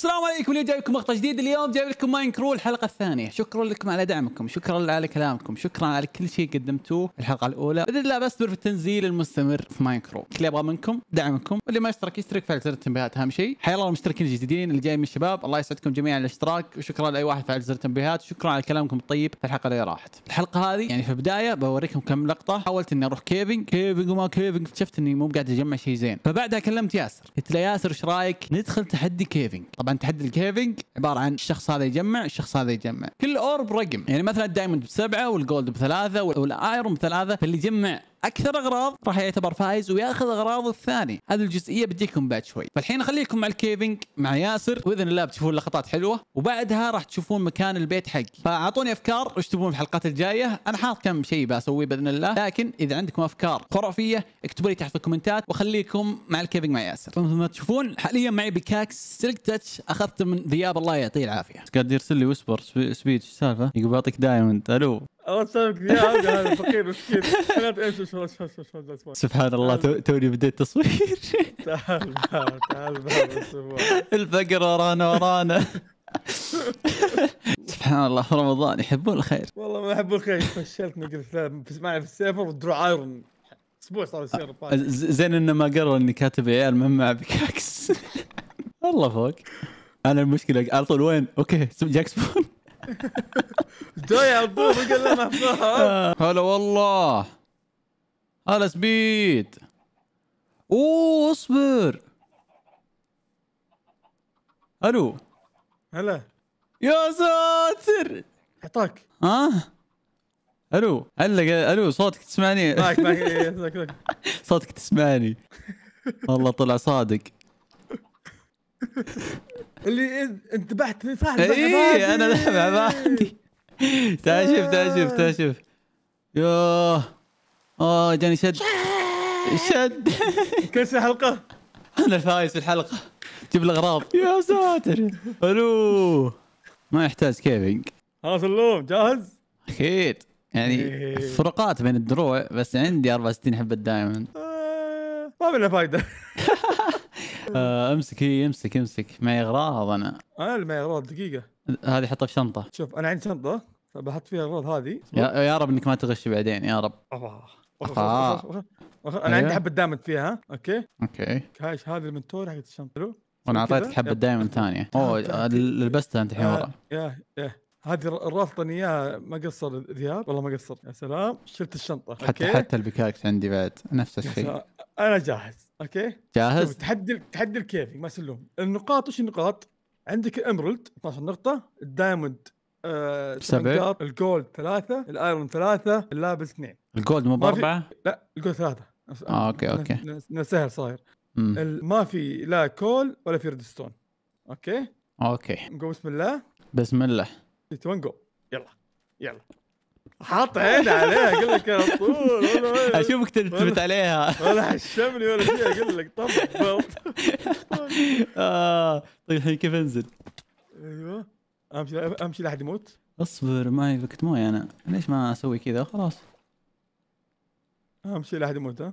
السلام عليكم اليوم جايبكم مقطع جديد اليوم جايب لكم ماين كرو الحلقه الثانيه شكرا لكم على دعمكم شكرا على كلامكم شكرا على كل شيء قدمتوه الحلقه الاولى باذن الله بستمر في التنزيل المستمر في ماين كرو كل ابغى منكم دعمكم واللي ما اشترك يشترك فعل زر التنبيهات اهم شيء حيا الله المشتركين الجديدين اللي جاي من الشباب الله يسعدكم جميعا على الاشتراك وشكرا لاي واحد فعل زر التنبيهات شكرا على كلامكم الطيب في الحلقه اللي راحت الحلقه هذه يعني في البدايه بوريكم كم لقطه حاولت اني اروح كيفنج كيفنج وما كيفنج اكتشفت اني مو قاعد اجمع شيء زين فبعدها كلمت ياسر قلت له ياسر ايش رايك ندخل تحدي كيفنج طبعا طبعا تحدي الكيفنج عباره عن الشخص هذا يجمع الشخص هذا يجمع كل اورب رقم يعني مثلا الدايموند بسبعه والجولد بثلاثه والايرون بثلاثه فاللي يجمع اكثر اغراض راح يعتبر فايز وياخذ اغراض الثاني هذه الجزئيه بديكم بعد شوي فالحين اخليكم مع الكيفنج مع ياسر باذن الله بتشوفون لقطات حلوه وبعدها راح تشوفون مكان البيت حقي فاعطوني افكار وش تبون في الحلقات الجايه انا حاط كم شيء بسويه باذن الله لكن اذا عندكم افكار خرافيه اكتبوا لي تحت في الكومنتات واخليكم مع الكيفنج مع ياسر مثل ما تشوفون حاليا معي بكاكس سلك تاتش اخذته من ذياب الله يعطيه العافيه قاعد يرسل لي ويسبر سبيتش سالفه يقول بعطيك دايموند الو سبحان الله توني بديت تصوير تعال تعال الفقر ورانا ورانا سبحان الله في رمضان يحبون الخير والله ما يحبون الخير فشلتني قلت معي في السيفر ودرو ايرون اسبوع صار يصير زين انه ما قرر اني كاتب عيال مهم مع بكاكس والله فوق انا المشكله على طول وين اوكي جاك سبون جاي على قال لنا هلا والله هلا سبيد اوه اصبر الو هلا يا ساتر اعطاك ها الو علق الو صوتك تسمعني معك معك صوتك تسمعني والله طلع صادق اللي انتبهت في فهد اي انا ذبح عبادي تعال شوف تعال شوف آه. تعال شوف يوه اوه جاني شد شد كسر الحلقه انا الفايز في الحلقه جيب الاغراض يا ساتر الو ما يحتاج كيفنج خلاص اللوم جاهز؟ اكيد يعني إيه. فروقات بين الدروع بس عندي 64 حبه دايموند آه، ما منها فايده آه، امسك هي امسك امسك معي اغراض انا انا آه، اللي معي اغراض دقيقه هذه حطها في شنطه شوف انا عندي شنطه بحط فيها الاغراض هذه يا, رب انك ما تغش بعدين يا رب انا عندي أيوه. حبه دايموند فيها اوكي اوكي هاي هذا المنتور حق الشنطه حلو وانا اعطيتك حبه دايموند ثانيه اوه آه، لبستها انت الحين ورا يا يا هذه راثطني اياها ما قصر ذياب والله ما قصر يا سلام شلت الشنطه حتى حتى البكاكس عندي بعد نفس الشيء انا جاهز اوكي جاهز تحدي تحدي الكيفي ما سلوم النقاط وش النقاط؟ عندك الامرلد 12 نقطة، الدايموند آه سبع الجولد ثلاثة، الايرون ثلاثة، اللابس اثنين الجولد مو باربعة؟ لا الجولد ثلاثة آه اوكي اوكي سهل صاير ما في لا كول ولا في ريدستون اوكي؟ اوكي نقول بسم الله بسم الله 3 جو يلا يلا حاط عين عليها اقول لك على طول اشوفك تلتفت عليها ولا حشمني ولا شيء اقول لك طب آه. طيب الحين كيف انزل؟ ايوه امشي امشي لحد يموت اصبر معي فكت مويه انا ليش ما اسوي كذا خلاص امشي لحد يموت ها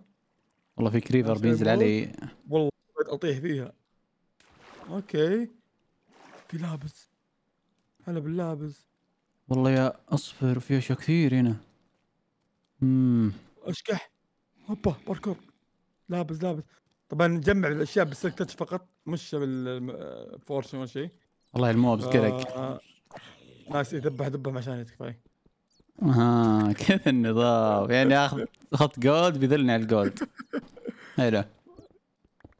والله في كريفر بينزل علي والله اطيح فيها اوكي في لابس هلا باللابس والله يا اصفر في اشياء كثير هنا امم اشكح هوبا باركور لابس لابس طبعا نجمع الاشياء بالسلك تاتش فقط مش بالفورس ولا شيء والله الموبز قلق آه،, آه ناس يذبح ذبح عشان كفايه اها كيف النظام يعني اخذ خط جولد بيذلني على الجولد حلو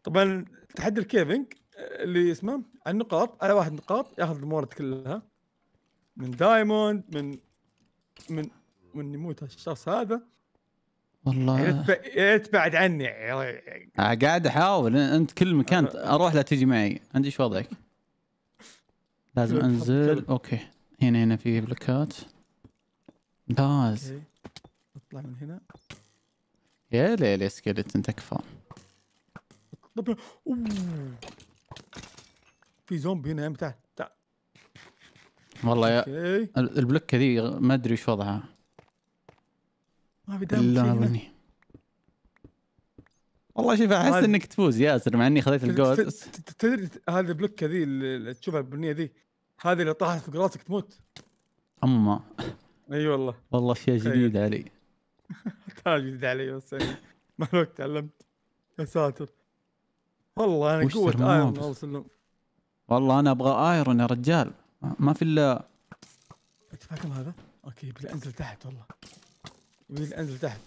طبعا تحدي الكيفنج آه، اللي اسمه على النقاط على واحد نقاط ياخذ الموارد كلها من دايموند من من من يموت الشخص هذا والله يا ريت بعد عني آه، قاعد احاول انت كل مكان اروح لا تجي معي انت ايش وضعك؟ لازم انزل اوكي هنا هنا في بلوكات ممتاز اطلع من هنا يا ليل يا سكلتن تكفى في زومبي هنا يا تعال والله يا البلوكه ذي ما ادري وش وضعها ما في دم والله شوف احس انك تفوز ياسر مع اني خذيت الجولد تدري هذه البلوكه ذي اللي تشوفها البنيه ذي هذه اللي طاحت في راسك تموت اما اي أيوة والله والله اشياء جديده علي تاج جديد علي بس يعني ما الوقت تعلمت يا ساتر والله انا قوه ايرون والله انا ابغى ايرون يا رجال ما في الا التفاكم هذا؟ اوكي يبي انزل تحت والله يبي انزل تحت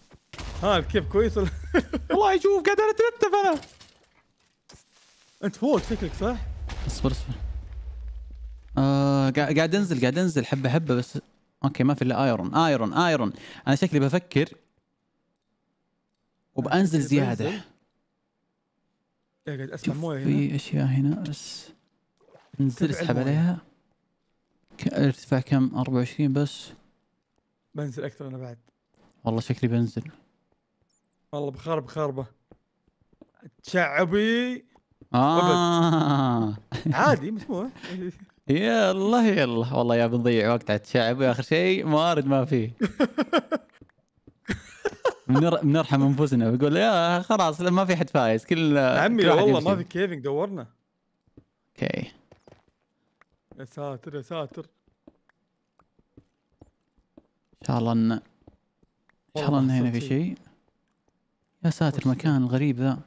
ها الكيف كويس والله شوف قاعد اترتب انا انت فوق شكلك صح؟ اصبر اصبر آه قاعد انزل قاعد انزل حبه حبه بس اوكي ما في الا ايرون ايرون ايرون انا شكلي بفكر وبانزل زياده ايه قاعد اسمع مويه هنا في اشياء هنا بس انزل اسحب عليها ارتفاع كم 24 بس بنزل اكثر انا بعد والله شكلي بنزل والله بخرب خربه تشعبي آه. عادي مسموح يا الله يا الله والله يا بنضيع وقت على الشعب اخر شيء موارد ما فيه بنرحم انفسنا بنقول يا خلاص ما في حد فايز كل عمي والله ما في كيفنج دورنا اوكي يا ساتر يا ساتر ان شاء الله ان ان شاء الله ان هنا في شيء يا ساتر المكان الغريب ذا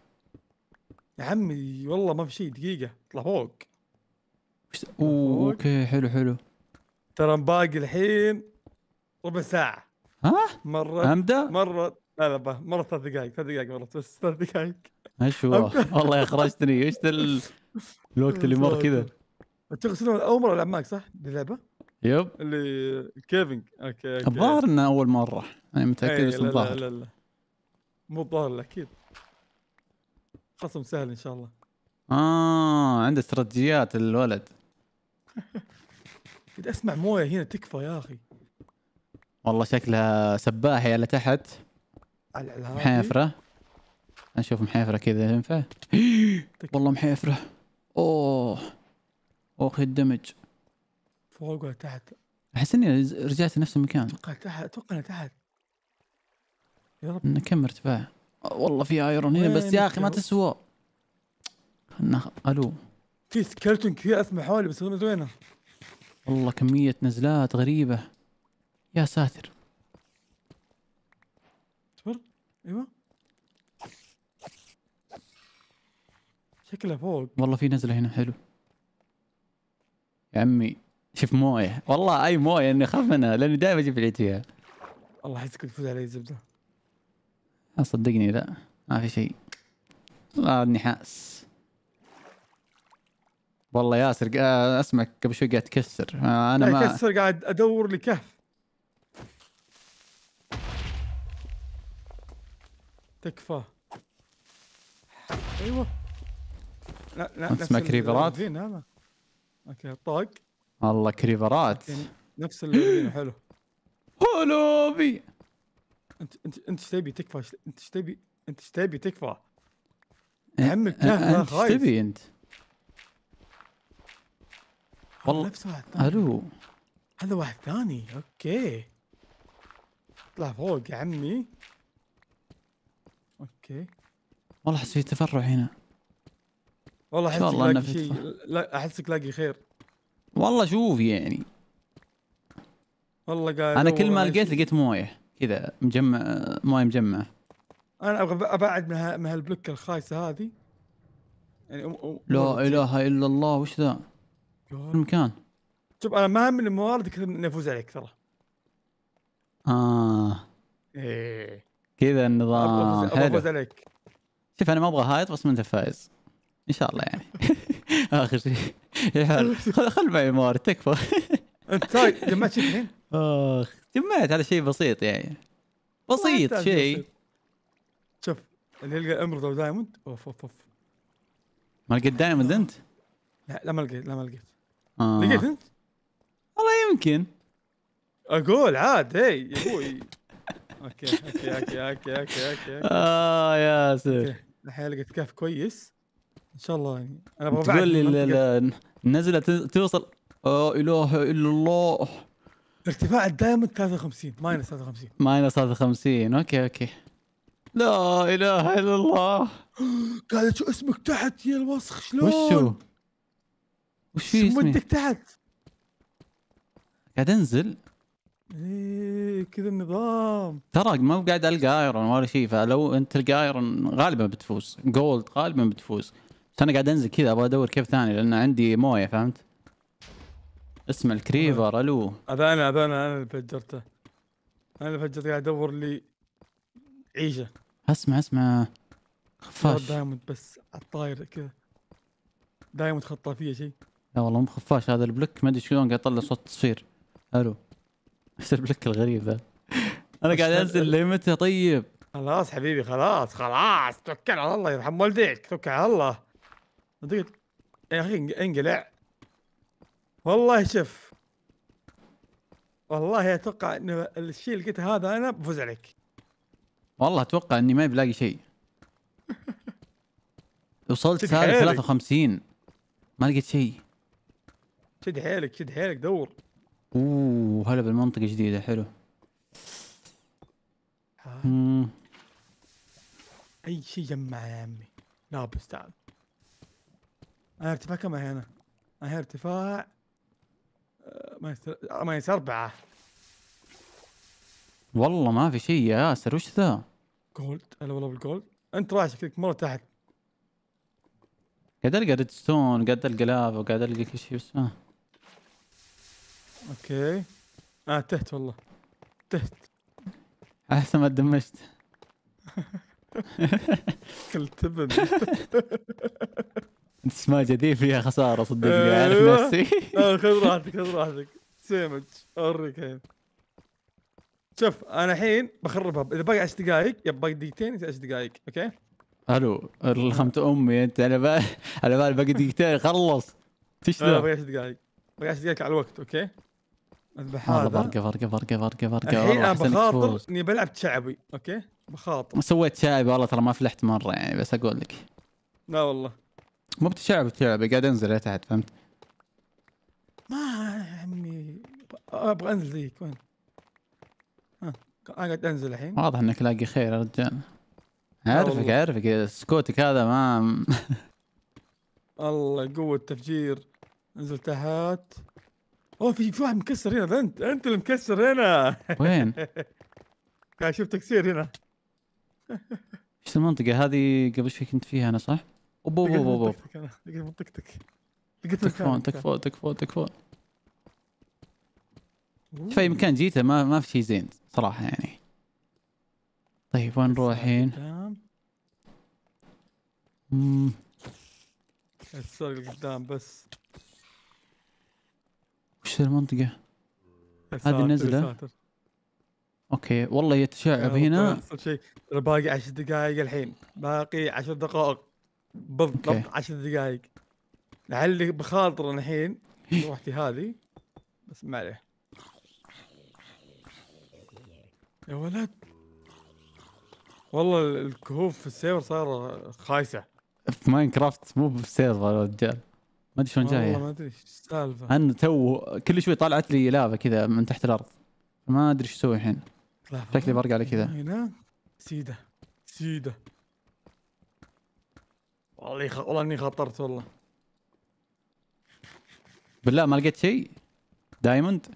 يا عمي والله ما في شيء دقيقة اطلع فوق اوه اوكي حلو حلو ترى باقي الحين ربع ساعة ها؟ مرة أمدى؟ مرة لا لا مرة ثلاث دقائق ثلاث دقائق مرة بس ثلاث دقائق ايش والله اخرجتني ايش الوقت اللي مر كذا تقصدون اول مره العب صح؟ اللعبه؟ يب اللي كيفنج اوكي اوكي الظاهر انه اول مره انا متاكد إيه، بس الظاهر لا لا لا مو الظاهر اكيد خصم سهل ان شاء الله اه عنده استراتيجيات الولد كنت اسمع مويه هنا تكفى يا اخي والله شكلها سباحه على تحت محافره نشوف محافره كذا ينفع والله محافره اوه اوكي الدمج فوق ولا تحت؟ احس اني رجعت لنفس المكان اتوقع تحت اتوقع تحت يا رب كم ارتفاع والله في ايرون هنا بس يا اخي ما تسوى الو في سكلتون كثير اسمع حولي بس وينه والله كمية نزلات غريبة يا ساتر اصبر ايوه شكله فوق والله في نزلة هنا حلو يا عمي شوف مويه والله اي مويه اني اخاف منها لاني دائما اجيب العيد فيها والله حسك تفوز علي زبده صدقني لا ما في شيء لا النحاس والله ياسر اسمعك قبل شوي قاعد تكسر انا ما اكسر قاعد ادور لي كهف تكفى ايوه لا لا اسمع كريبرات اوكي طاق والله كريفرات نفس اللي حلو حلو بي انت انت انت ايش تبي تكفى انت ايش تبي انت ايش تبي تكفى إيه، عمك إيه، انت ايش تبي انت والله نفس واحد ثاني الو هذا واحد ثاني اوكي اطلع فوق يا عمي اوكي والله احس في تفرع هنا والله احسك لاقي شيء لا احسك لاقي خير والله شوف يعني والله قاعد انا كل ما لقيت لقيت مويه كذا مجمع مويه مجمعه انا ابغى ابعد من, هالبلوكه هالبلوك الخايسه هذه يعني أم أم لا اله الا الله وش ذا؟ المكان شوف انا ما من الموارد كثر اني افوز عليك ترى اه ايه كذا النظام افوز عليك شوف انا ما ابغى هايط بس ما انت فايز ان شاء الله يعني اخر شيء خل خل معي موارد تكفى انت جمعت شيء الحين؟ اخ جمعت على شيء بسيط يعني بسيط شيء شوف اللي يلقى امرض او دايموند اوف اوف اوف ما لقيت دايموند انت؟ لا لا ما لقيت لا ما لقيت آه. لقيت انت؟ والله يمكن اقول عاد هي يا ابوي اوكي اوكي اوكي اوكي اوكي اوكي اه ياسر الحين لقيت كهف كويس ان شاء الله يعني انا بقول تقول لي النزله توصل لا اله الا الله ارتفاع الدايموند 53 ماينس 53 ماينس 53 اوكي اوكي لا اله الا الله قال شو اسمك تحت يا الوسخ شلون وشو وش في اسمي مدك تحت قاعد انزل ايه كذا النظام ترى ما قاعد القى ايرون ولا شيء فلو انت تلقى ايرون غالبا بتفوز جولد غالبا بتفوز انا قاعد انزل كذا ابغى ادور كيف ثاني لان عندي مويه فهمت؟ اسم الكريفر الو هذا انا هذا انا انا اللي فجرته انا اللي فجرته قاعد ادور لي عيشه اسمع اسمع خفاش دايما بس الطاير كذا دايما تخطى خطافيه شيء لا والله مو خفاش هذا البلوك ما ادري شلون قاعد يطلع صوت تصفير الو ايش البلوك الغريب ذا انا قاعد انزل لمتى طيب خلاص حبيبي خلاص خلاص توكل على الله يرحم والديك توكل على الله صدق يا اخي انقلع والله شف والله اتوقع ان الشيء اللي قلته هذا انا بفوز عليك والله اتوقع اني ما بلاقي شيء وصلت سالب 53 ما لقيت شيء شد حيلك شد حيلك دور اوه هلا بالمنطقه جديده حلو اي شيء جمع يا عمي لا تعال انا ارتفاع كم هنا؟ آه، انا ارتفاع ماينس آه، ماينس أربعة والله ما في شيء يا ياسر وش ذا؟ جولد هلا والله بالجولد انت رايح شكلك مرة تحت قاعد القى ريد ستون قاعد القى لافا قاعد القى كل شيء بس ما آه. اوكي اه تحت والله تحت احسن ما دمجت كل تبن سماجة ذي فيها خساره صدقني يعني أيوة. اعرف نفسي خذ راحتك خذ راحتك سيمج اوريك الحين شوف انا الحين بخربها اذا باقي 10 دقائق يا باقي دقيقتين 10 دقائق اوكي الو رخمت امي انت على بالي على بالي باقي دقيقتين خلص تشتغل باقي 10 دقائق باقي 10 دقائق على الوقت اوكي اذبح هذا فرقه فرقه فرقه فرقه فرقه الحين انا بخاطر اني بلعب شعبي اوكي بخاطر ما سويت شعبي والله ترى ما فلحت مره يعني بس اقول لك لا والله مو بتشعب بتشعب قاعد انزل لتحت فهمت؟ ما يا عمي ابغى انزل ذيك وين؟ ها انا قاعد انزل الحين واضح انك لاقي خير يا رجال اعرفك اعرفك سكوتك هذا ما الله قوة التفجير انزل تحت اوه في في واحد مكسر هنا انت انت اللي مكسر هنا وين؟ قاعد اشوف تكسير هنا ايش المنطقة هذه قبل شوي كنت فيها انا صح؟ بو بو بو بو تكفون تكفون تكفون تكفون في اي مكان جيته ما ما في شيء زين صراحه يعني طيب وين نروح الحين؟ السوق قدام بس وش المنطقة؟ هذه نزلة اوكي والله يتشعب هنا باقي عشر دقائق الحين باقي عشر دقائق بالضبط عشر دقائق لعلي بخاطر الحين روحتي هذه بس ما عليه يا ولد والله الكهوف في السيرفر صار خايسه في ماين كرافت مو السيرفر يا رجال ما ادري شلون جاي والله ما ادري ايش السالفه انا تو كل شوي طلعت لي لافا كذا من تحت الارض ما ادري ايش اسوي الحين شكلي برجع لي كذا سيده سيده والله والله اني خطرت والله بالله ما لقيت شيء دايموند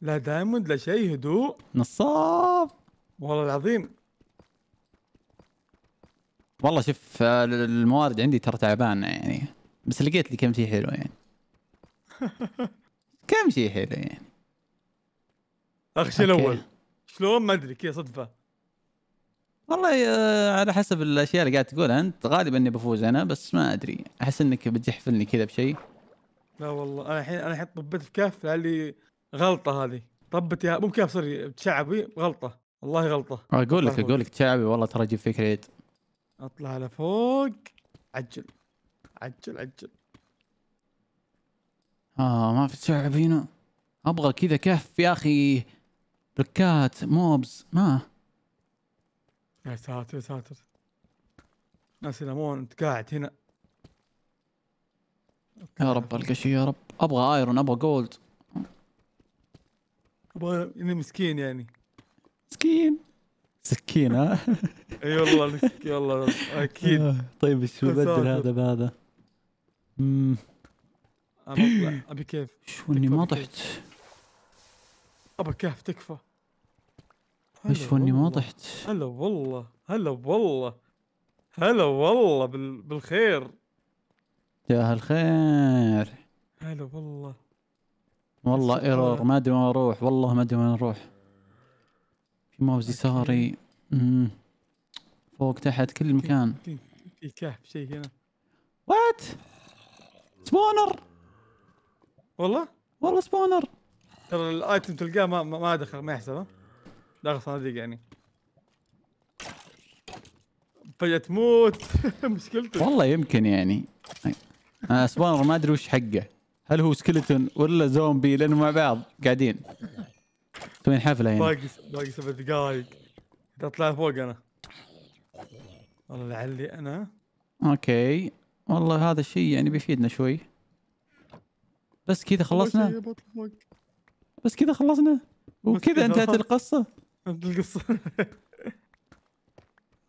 لا دايموند لا شيء هدوء نصاب والله العظيم والله شوف الموارد عندي ترى تعبانه يعني بس لقيت لي كم شيء حلو يعني كم شيء حلو يعني اخشي الاول شلون ما ادري كذا صدفه والله آه، على حسب الاشياء اللي قاعد تقولها انت غالبا اني بفوز انا بس ما ادري احس انك بتحفلني كذا بشيء لا والله انا الحين انا الحين طبت في كاف لعلي غلطه هذه طبت يا مو بكاف سوري شعبي غلطه والله غلطه اقول لك اقول لك شعبي والله ترى اجيب فيك العيد اطلع لفوق عجل عجل عجل اه ما في هنا ابغى كذا كهف يا اخي بركات موبز ما يا إيه، ساتر يا ساتر يا سلمون انت قاعد هنا يا رب القى شيء يا رب ابغى ايرون ابغى جولد ابغى اني مسكين يعني مسكين سكين ها اي والله مسكين والله اكيد آه، طيب ايش آه، بدل هذا بهذا؟ امم ابي كيف شو اني ما طحت ابى كهف تكفى اشوف اني ما طحت هلا والله هلا والله هلا والله بال... بالخير يا هالخير هلا والله والله ايرور ما ادري وين اروح والله ما ادري وين اروح في ماوس يساري فوق تحت كل مكان في كهف شيء هنا وات سبونر والله والله سبونر ترى الايتم تلقاه ما ما دخل ما يحسب داخل صناديق يعني فجأة تموت مشكلته والله يمكن يعني انا آه، سبان ما ادري وش حقه هل هو سكلتون ولا زومبي لانه مع بعض قاعدين توين حفله يعني باقي باقي سبع دقائق تطلع فوق انا والله لعلي انا اوكي والله هذا الشيء يعني بيفيدنا شوي بس كذا خلصنا بس كذا خلصنا وكذا انتهت القصه فهمت القصه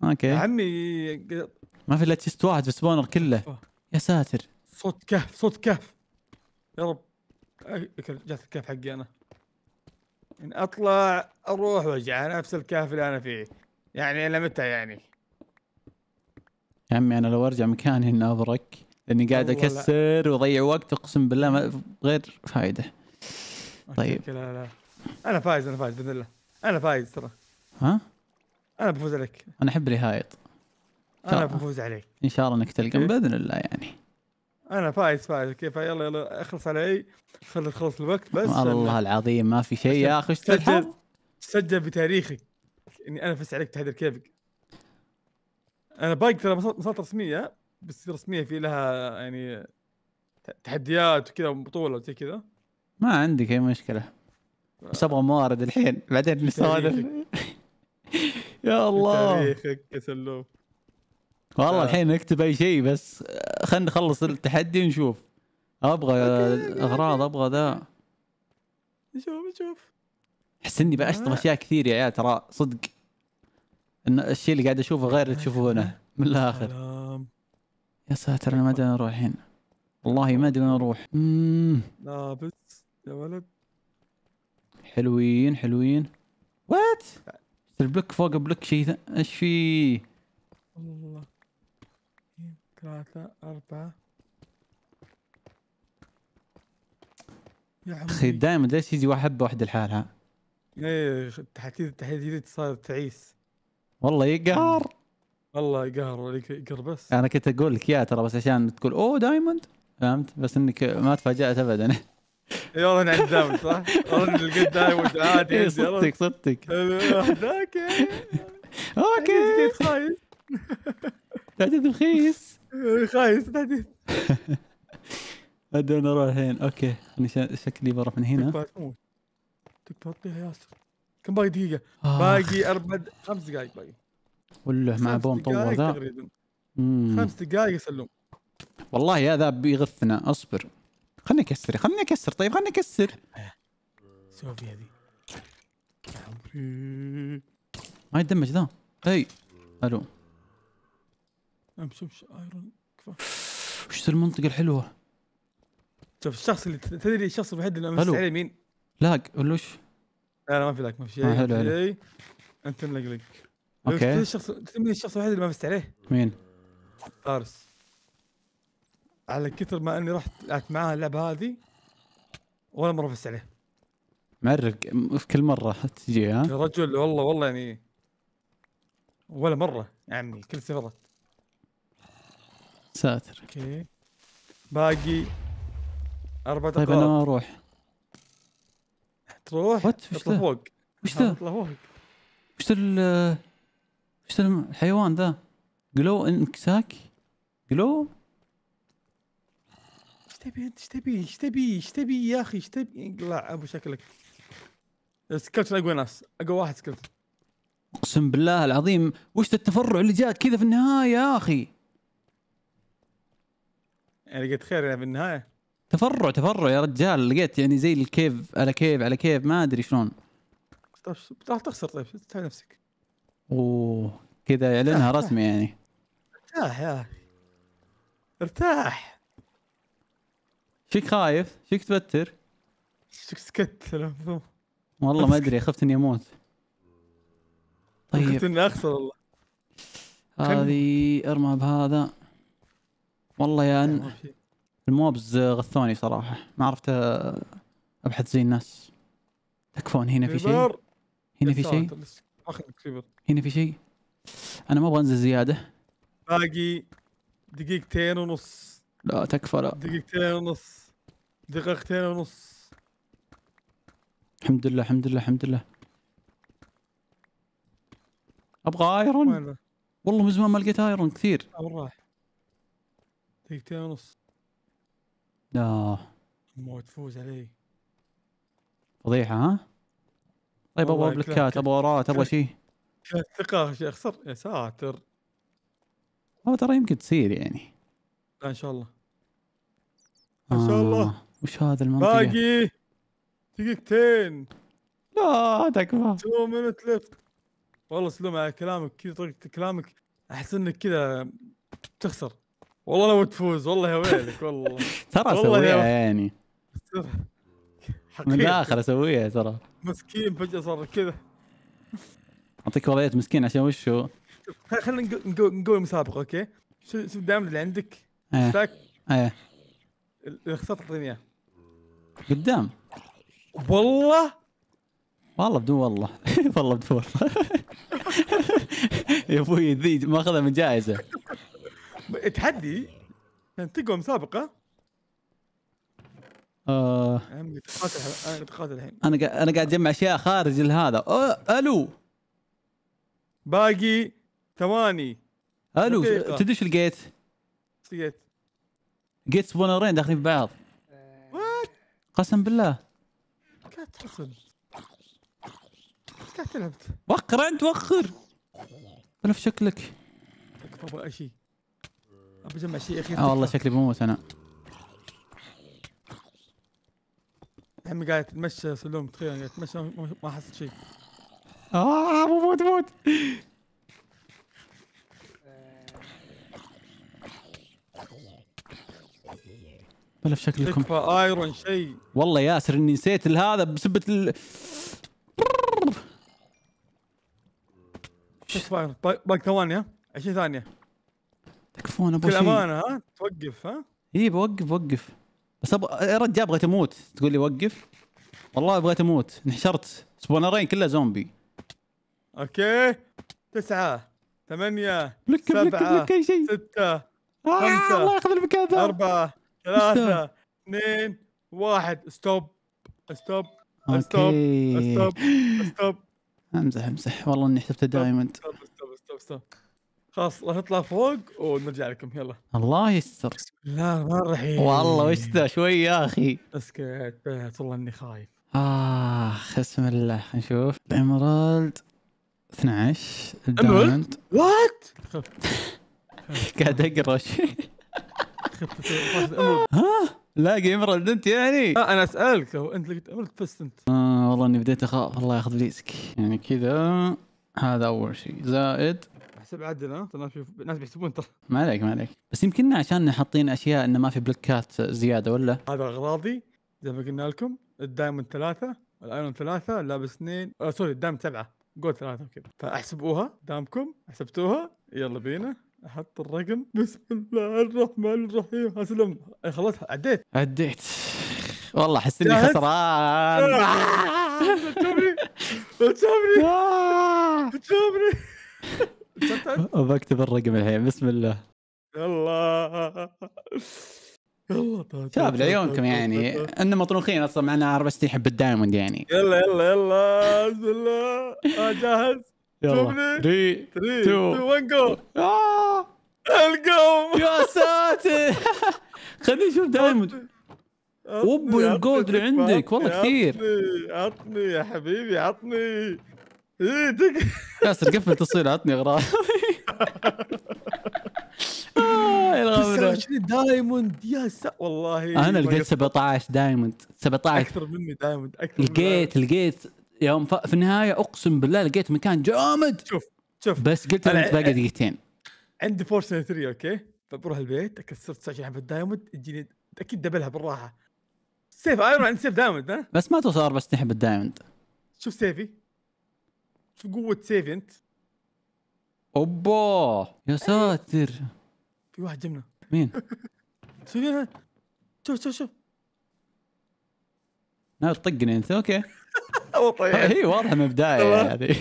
اوكي يا عمي ما في الا تيست واحد في سبونر كله يا ساتر صوت كهف صوت كهف يا رب جات الكهف حقي انا ان اطلع اروح وارجع نفس الكهف اللي انا فيه يعني الى متى يعني يا عمي انا لو ارجع مكاني اني ابرك لاني قاعد اكسر واضيع وقت اقسم بالله ما غير فايده طيب لا لا انا فايز انا فايز باذن الله انا فايز ترى ها؟ انا بفوز عليك انا احب رهايط انا بفوز عليك ان شاء الله انك تلقى إيه. باذن الله يعني انا فايز فايز كيف يلا يلا اخلص علي خلي تخلص الوقت بس والله العظيم ما في شيء يا اخي سجل سجل بتاريخك اني انا فزت عليك تهدر كيفك انا باقي ترى مسابقات رسميه بس رسميه في لها يعني تحديات وكذا وبطوله وزي كذا ما عندك اي مشكله بس ابغى موارد الحين بعدين نسولف يا الله تاريخك يا سلوم والله آه. الحين نكتب اي شيء بس آه، خلينا نخلص التحدي ونشوف ابغى اغراض ابغى ذا نشوف نشوف احس اني بشطب آه. اشياء كثير يا عيال ترى صدق ان الشيء اللي قاعد اشوفه غير اللي تشوفونه من الاخر يا ساتر انا ما ادري اروح الحين والله ما ادري وين اروح لابس يا ولد حلوين حلوين وات البلوك فوق بلوك شيء ايش في والله ثلاثة أربعة يا أخي دائما ليش يجي واحد بوحده لحالها؟ ايه تحديد التحديد صار تعيس والله يقهر والله يقهر يقهر بس انا كنت اقول لك يا ترى بس عشان تقول اوه دايموند فهمت بس انك ما تفاجات ابدا يلا انا صح؟ اظن القدام دايوج عادي صدق إيه، صدق اوكي اوكي جديد خايس تحديث رخيص خايس تحديث ادونا نروح الحين اوكي انا شكلي بروح من هنا ياسر كم باقي دقيقة؟ آه. باقي اربع خمس دقائق باقي وله مع بوم طور ذا خمس دقائق يسلم والله يا ذا بيغثنا اصبر خلنا اكسر خلنا اكسر طيب خلنا اكسر سوى فيها ما يدمج ذا اي الو امشي امشي آه، ايرون وش المنطقه الحلوه شوف الشخص اللي تدري الشخص الوحيد اللي امس عليه مين لاج ولا وش؟ لا لا ما في لاج ما في شيء آه، حلو حلو انت ملقلق اوكي الشخص مين الشخص الوحيد اللي ما فزت عليه؟ مين؟ فارس على كثر ما اني رحت لعبت معاه اللعبه هذه ولا مره فزت عليه معرق في كل مره تجي ها يا رجل والله والله يعني ولا مره يا عمي كل سفرت ساتر اوكي باقي اربع دقائق طيب انا اروح تروح وش فوق وش ذا؟ اطلع فوق وش ذا وش ذا الحيوان ذا؟ جلو انكساك؟ جلو؟ تبي انت ايش تبي ايش تبي ايش تبي يا اخي ايش تبي اقلع ابو شكلك سكلتن اقوى ناس اقوى واحد سكلتن اقسم بالله العظيم وش التفرع اللي جاك كذا في النهايه يا اخي يعني لقيت خير يعني في النهايه تفرع تفرع يا رجال لقيت يعني زي الكيف على كيف على كيف ما ادري شلون طيب تخسر طيب تعال نفسك اوه كذا اعلنها رسمي يعني ارتاح يا اخي ارتاح شك خايف؟ شك تبتر؟ شك سكت والله ما ادري خفت اني اموت طيب خفت اني اخسر والله هذه ارمى بهذا والله يا ان الموبز غثوني صراحه ما عرفت ابحث زي الناس تكفون هنا في شيء هنا في شيء هنا في شيء انا ما ابغى انزل زياده باقي دقيقتين ونص لا تكفى لا دقيقتين ونص دقيقتين ونص الحمد لله الحمد لله الحمد لله ابغى ايرون والله من زمان ما لقيت ايرون كثير آه، وين راح؟ دقيقتين ونص لا موت تفوز علي فضيحه ها؟ طيب ابغى بلوكات ابغى ورات ابغى شيء ثقه اخسر يا ساتر هو ترى يمكن تصير يعني ان شاء الله ما شاء آه، الله وش هذا المنطقة؟ باقي دقيقتين لا تكفى تو مينت ليفت والله سلوم على كلامك كذا طريقة كلامك احس انك كذا تخسر والله لو تفوز والله يا ويلك والله ترى اسويها يعني من الاخر اسويها ترى مسكين فجأة صار كذا اعطيك وضعية مسكين عشان وش هو خلينا نقوي مسابقة اوكي؟ شوف دائما اللي عندك ايه ايه الاختصار تعطيني اياه قدام والله والله بدون والله والله بدون والله يا ابوي ذي ماخذها من جائزه تحدي كانت تقوى مسابقه آه. آه، انا قاعد انا قاعد اجمع اشياء خارج لهذا الو باقي ثواني الو تدري ايش لقيت؟ لقيت جيت سبونرين داخلين في بعض قسم بالله قاعد تحصل قاعد تلعب وقر انت وقر في شكلك اي شيء ابي اجمع شيء اخير اه والله شكلي بموت انا عمي قاعد اتمشى سلوم تخيل قاعد اتمشى ما حصل شيء اه بموت بموت بلا في شكلكم تكفى ايرون شيء والله ياسر اني نسيت هذا بسبة ال تكفى ايرون طيب، باقي ثواني ها 20 ثانية تكفون ابو شيء امانة ها توقف ها اي بوقف بوقف بس ابغى يا رجال ابغى تموت تقول لي وقف والله ابغى تموت انحشرت سبونرين كلها زومبي اوكي تسعة ثمانية بلك سبعة أي شيء. ستة آه خمسة الله ياخذ المكان ذا أربعة ثلاثة اثنين واحد ستوب ستوب ستوب ستوب ستوب امزح امزح والله اني حسبته دايموند ستوب ستوب ستوب خلاص راح نطلع فوق ونرجع لكم يلا الله يستر بسم الله الرحمن الرحيم والله وش ذا شوي يا اخي اسكت بيت والله اني خايف اخ بسم الله نشوف الامرالد 12 الدايموند وات قاعد اقرا شيء خفت ها لاقي ايمرالد انت يعني؟ لا آه، انا اسالك لو انت قلت فزت انت اه والله اني بديت اخاف الله ياخذ ريسك يعني كذا هذا اول شيء زائد احسب عدل ها الناس الناس بيحسبون ترى ما عليك ما عليك بس يمكننا عشان حاطين اشياء انه ما في بلوكات زياده ولا؟ هذا اغراضي زي ما قلنا لكم الدايموند ثلاثه الايرون ثلاثه لابس اثنين آه، سوري الدايموند سبعه جول ثلاثه وكذا فاحسبوها دامكم حسبتوها يلا بينا احط الرقم بسم الله الرحمن الرحيم اسلم خلاص عديت عديت والله احس اني خسران آه. تشوفني تشوفني آه. تشوفني بكتب الرقم الحين بسم الله الله يلا شباب لعيونكم يعني ان مطروخين اصلا معنا اربع يحب الدايموند يعني يلا يلا يلا بسم الله آه، جاهز يلا 3 2 1 جو القوم يا ساتر خليني اشوف دايموند الجولد اللي عندك والله كثير عطني يا حبيبي عطني ايدك ياسر قفل تصوير عطني اغراض آه دايموند يا سا والله انا لقيت 17 دايموند 17 اكثر مني دايموند اكثر لقيت لقيت يوم ف... في النهايه اقسم بالله لقيت مكان جامد شوف شوف بس قلت انت باقي دقيقتين عندي فورسنا 3 اوكي فبروح البيت اكسر 29 حبه دايموند تجيني اكيد دبلها بالراحه سيف ايرون عند سيف دايموند ها بس ما توصل بس تحب الدايموند شوف سيفي شوف قوه سيفي انت اوبا يا إيه. ساتر في واحد جنبنا مين؟ شوف شوف شوف شوف تطقني انت اوكي طيب. هي إيه، واضحه من البدايه هذه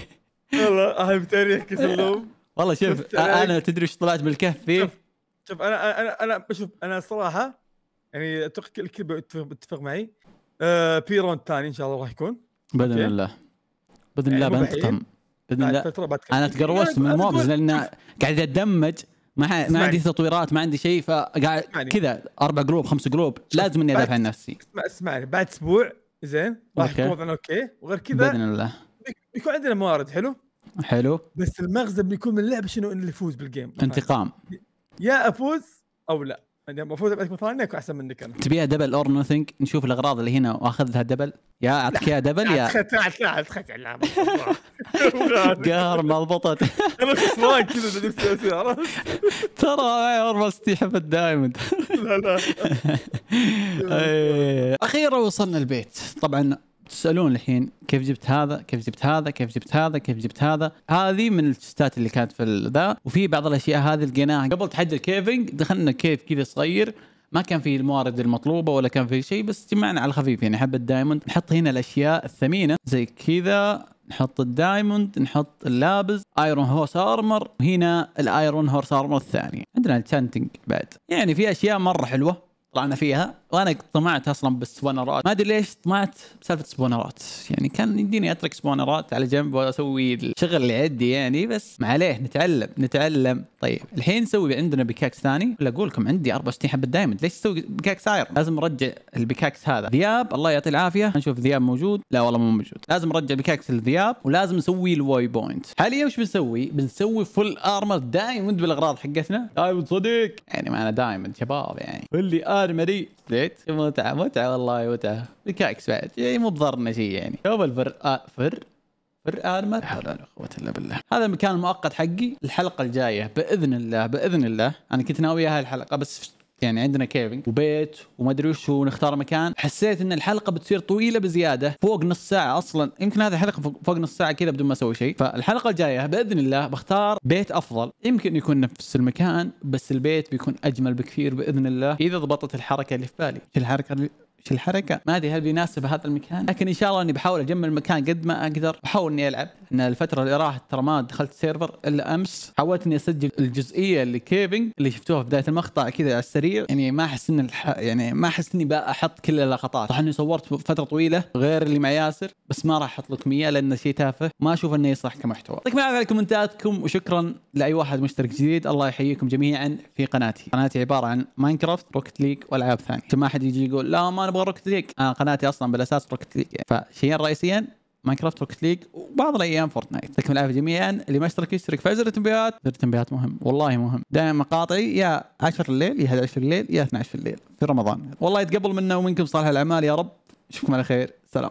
والله هاي بتاريخك اللوم والله شوف انا تدري ايش طلعت من الكهف فيه شوف, انا انا انا بشوف انا صراحه يعني اتوقع الكل بيتفق معي بيرون آه، في ان شاء الله راح يكون باذن الله باذن الله يعني بنتقم باذن الله انا تقروشت من الموضوع لان قاعد اتدمج ما ما عندي تطويرات ما عندي شيء فقاعد كذا اربع جروب خمس جروب لازم اني ادافع عن نفسي اسمع اسمعني بعد اسبوع زين راح يكون وضعنا اوكي وغير كذا باذن الله بيكون عندنا موارد حلو حلو بس المغزى بيكون من اللعبه شنو انه اللي يفوز بالجيم انتقام يا افوز او لا المفروض ابعث مثلاً يكون احسن منك انا تبيها دبل اور نوثينج نشوف الاغراض اللي هنا واخذها دبل يا اعطيك اياها دبل يا لا لا لا قهر ما ضبطت انا خسران كذا نفسي عرفت ترى اورمستي حب دائما لا لا اخيرا وصلنا البيت طبعا تسالون الحين كيف جبت هذا كيف جبت هذا كيف جبت هذا كيف جبت هذا هذه من التستات اللي كانت في ذا وفي بعض الاشياء هذه لقيناها قبل تحدي الكيفنج دخلنا كيف كذا صغير ما كان في الموارد المطلوبه ولا كان في شيء بس جمعنا على الخفيف يعني حبه دايموند نحط هنا الاشياء الثمينه زي كذا نحط الدايموند نحط اللابز ايرون هورس ارمر وهنا الايرون هورس ارمر الثاني عندنا التشانتنج بعد يعني في اشياء مره حلوه طلعنا فيها وانا طمعت اصلا بالسبونرات ما ادري ليش طمعت بسالفه سبونرات يعني كان يديني اترك سبونرات على جنب واسوي الشغل اللي عندي يعني بس ما عليه نتعلم نتعلم طيب الحين نسوي عندنا بكاكس ثاني ولا اقول لكم عندي 64 حبه دايموند ليش تسوي بكاكس ايرون لازم ارجع البكاكس هذا ذياب الله يعطي العافيه نشوف ذياب موجود لا والله مو موجود لازم ارجع بكاكس الذياب ولازم نسوي الواي بوينت حاليا وش بنسوي بنسوي فل ارمر دايموند بالاغراض حقتنا دايموند صديق يعني معنا دايموند شباب يعني اللي حيوان مريء زيت إيه، متعه متعه والله متعه بكاكس بعد يعني مو بضرنا شيء يعني شوف الفر آه فر فر ارمر لا حول ولا قوه الا بالله هذا المكان المؤقت حقي الحلقه الجايه باذن الله باذن الله انا كنت ناوي هاي الحلقه بس يعني عندنا كيفنج وبيت وما ادري وش ونختار مكان حسيت ان الحلقه بتصير طويله بزياده فوق نص ساعه اصلا يمكن هذه الحلقه فوق نص ساعه كذا بدون ما اسوي شيء فالحلقه الجايه باذن الله بختار بيت افضل يمكن يكون نفس المكان بس البيت بيكون اجمل بكثير باذن الله اذا ضبطت الحركه اللي في بالي الحركه اللي وش الحركه ما ادري هل بيناسب هذا المكان لكن ان شاء الله اني بحاول اجمع المكان قد ما اقدر بحاول اني العب ان الفتره اللي راحت ترى ما دخلت سيرفر الا امس حاولت اني اسجل الجزئيه اللي كيفنج اللي شفتوها في بدايه المقطع كذا على السريع يعني ما احس ان الح... يعني ما احس اني بحط كل اللقطات صح اني صورت فتره طويله غير اللي مع ياسر بس ما راح احط لكم اياه لانه شيء تافه ما اشوف انه يصلح كمحتوى يعطيكم العافيه على كومنتاتكم وشكرا لاي واحد مشترك جديد الله يحييكم جميعا في قناتي قناتي عباره عن ماينكرافت روكت ليج والعاب ثانيه ما حد يجي يقول لا ما ابغى روكت ليج انا قناتي اصلا بالاساس روكت ليج يعني. فشيئين رئيسيا ماينكرافت روكت ليج وبعض الايام فورتنايت يعطيكم العافيه جميعا اللي ما اشترك يشترك في زر التنبيهات زر التنبيهات مهم والله مهم دائما مقاطعي يا 10 الليل يا 11 الليل يا 12 الليل في رمضان والله يتقبل منا ومنكم صالح الاعمال يا رب اشوفكم على خير سلام